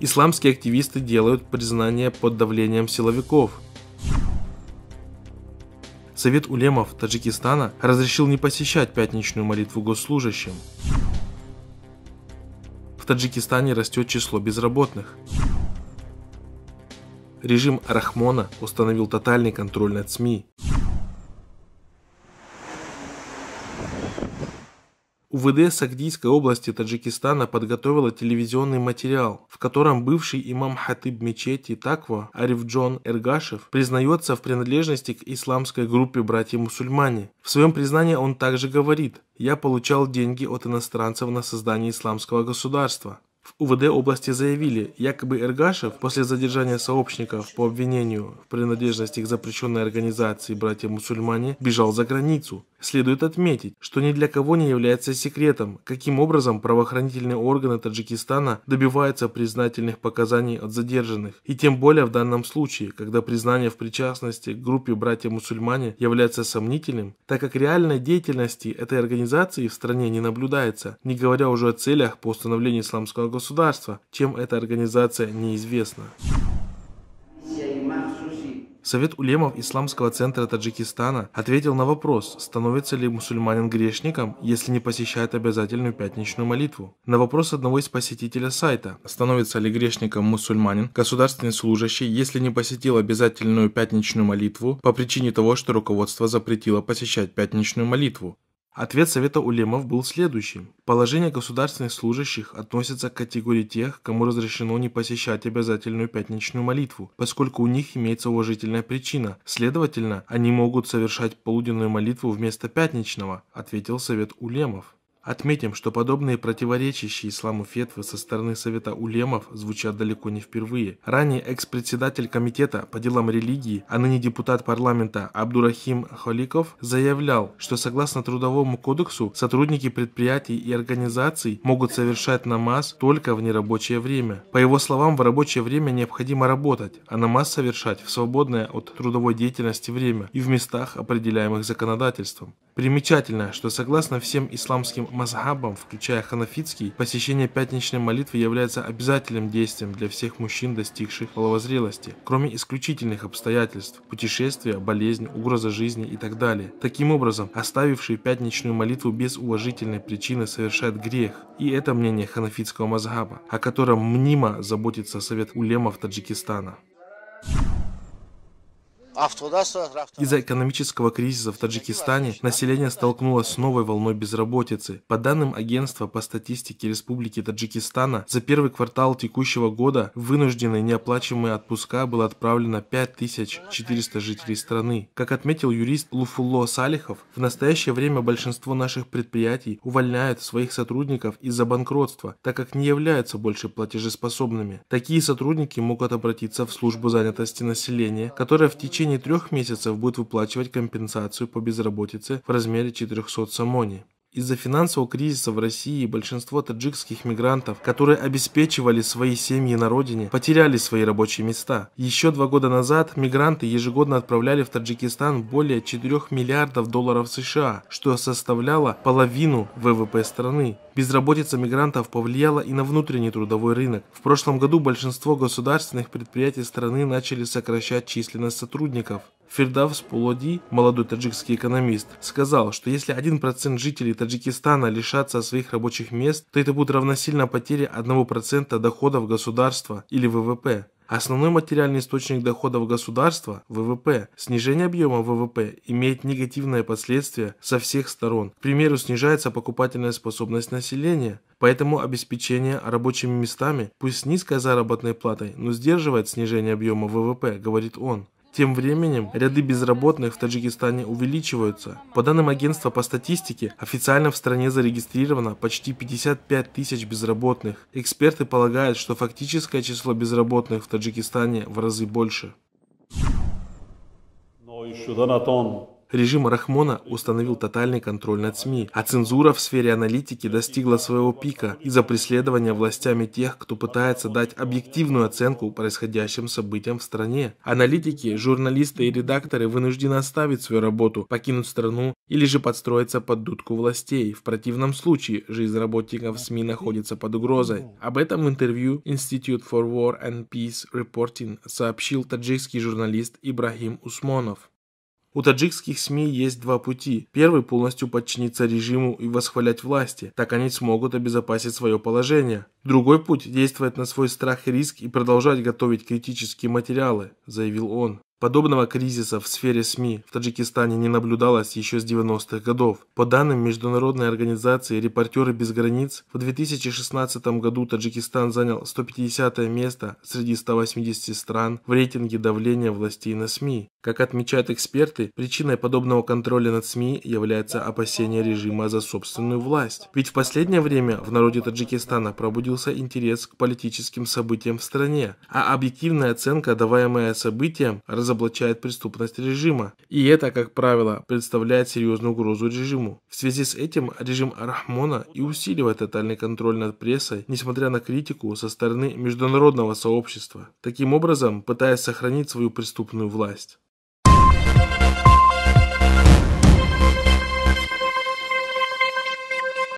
Исламские активисты делают признание под давлением силовиков. Совет улемов Таджикистана разрешил не посещать пятничную молитву госслужащим. В Таджикистане растет число безработных. Режим Рахмона установил тотальный контроль над СМИ. УВД Сагдийской области Таджикистана подготовила телевизионный материал, в котором бывший имам хатыб мечети Таква Арифджон Эргашев признается в принадлежности к исламской группе «Братья-мусульмане». В своем признании он также говорит «Я получал деньги от иностранцев на создание исламского государства. В УВД области заявили, якобы Эргашев после задержания сообщников по обвинению в принадлежности к запрещенной организации «Братья-мусульмане» бежал за границу. Следует отметить, что ни для кого не является секретом, каким образом правоохранительные органы Таджикистана добиваются признательных показаний от задержанных, и тем более в данном случае, когда признание в причастности к группе «Братья-мусульмане» является сомнительным, так как реальной деятельности этой организации в стране не наблюдается, не говоря уже о целях по установлению исламского государства государства, чем эта организация неизвестна. Совет улемов Исламского центра Таджикистана ответил на вопрос, становится ли мусульманин грешником, если не посещает обязательную пятничную молитву. На вопрос одного из посетителя сайта, становится ли грешником мусульманин, государственный служащий, если не посетил обязательную пятничную молитву по причине того, что руководство запретило посещать пятничную молитву. Ответ Совета Улемов был следующим. Положение государственных служащих относится к категории тех, кому разрешено не посещать обязательную пятничную молитву, поскольку у них имеется уважительная причина. Следовательно, они могут совершать полуденную молитву вместо пятничного, ответил Совет Улемов. Отметим, что подобные противоречащие исламу фетвы со стороны Совета улемов звучат далеко не впервые. Ранее экс-председатель Комитета по делам религии, а ныне депутат парламента Абдурахим Холиков заявлял, что согласно Трудовому кодексу сотрудники предприятий и организаций могут совершать намаз только в нерабочее время. По его словам, в рабочее время необходимо работать, а намаз совершать в свободное от трудовой деятельности время и в местах, определяемых законодательством. Примечательно, что согласно всем исламским мазхабам, включая ханафитский, посещение пятничной молитвы является обязательным действием для всех мужчин, достигших половозрелости, кроме исключительных обстоятельств – путешествия, болезнь, угроза жизни и так далее. Таким образом, оставивший пятничную молитву без уважительной причины совершает грех, и это мнение ханафитского мазхаба, о котором мнимо заботится Совет улемов Таджикистана. Из-за экономического кризиса в Таджикистане население столкнулось с новой волной безработицы. По данным Агентства по статистике Республики Таджикистана, за первый квартал текущего года вынужденные неоплачиваемые отпуска было отправлено 5400 жителей страны. Как отметил юрист Луфулло Салихов, в настоящее время большинство наших предприятий увольняют своих сотрудников из-за банкротства, так как не являются больше платежеспособными. Такие сотрудники могут обратиться в службу занятости населения, которая в течение течение трех месяцев будет выплачивать компенсацию по безработице в размере 400 самони. Из-за финансового кризиса в России большинство таджикских мигрантов, которые обеспечивали свои семьи на родине, потеряли свои рабочие места. Еще два года назад мигранты ежегодно отправляли в Таджикистан более 4 миллиардов долларов США, что составляло половину ВВП страны. Безработица мигрантов повлияла и на внутренний трудовой рынок. В прошлом году большинство государственных предприятий страны начали сокращать численность сотрудников. Фердавс Полоди, молодой таджикский экономист, сказал, что если 1% жителей Таджикистана лишатся своих рабочих мест, то это будет равносильно потере 1% доходов государства или ВВП. Основной материальный источник доходов государства – ВВП. Снижение объема ВВП имеет негативные последствия со всех сторон. К примеру, снижается покупательная способность населения, поэтому обеспечение рабочими местами, пусть с низкой заработной платой, но сдерживает снижение объема ВВП, говорит он. Тем временем ряды безработных в Таджикистане увеличиваются. По данным агентства по статистике, официально в стране зарегистрировано почти 55 тысяч безработных. Эксперты полагают, что фактическое число безработных в Таджикистане в разы больше. Режим Рахмона установил тотальный контроль над СМИ, а цензура в сфере аналитики достигла своего пика из-за преследования властями тех, кто пытается дать объективную оценку происходящим событиям в стране. Аналитики, журналисты и редакторы вынуждены оставить свою работу, покинуть страну или же подстроиться под дудку властей. В противном случае жизнь работников СМИ находится под угрозой. Об этом в интервью Institute for War and Peace Reporting сообщил таджикский журналист Ибрагим Усмонов. У таджикских СМИ есть два пути. Первый – полностью подчиниться режиму и восхвалять власти, так они смогут обезопасить свое положение. Другой путь – действовать на свой страх и риск и продолжать готовить критические материалы, заявил он. Подобного кризиса в сфере СМИ в Таджикистане не наблюдалось еще с 90-х годов. По данным международной организации «Репортеры без границ», в 2016 году Таджикистан занял 150 место среди 180 стран в рейтинге давления властей на СМИ. Как отмечают эксперты, причиной подобного контроля над СМИ является опасение режима за собственную власть. Ведь в последнее время в народе Таджикистана пробудился интерес к политическим событиям в стране, а объективная оценка, даваемая событиям, разоблачает преступность режима. И это, как правило, представляет серьезную угрозу режиму. В связи с этим режим Арахмона и усиливает тотальный контроль над прессой, несмотря на критику со стороны международного сообщества, таким образом пытаясь сохранить свою преступную власть.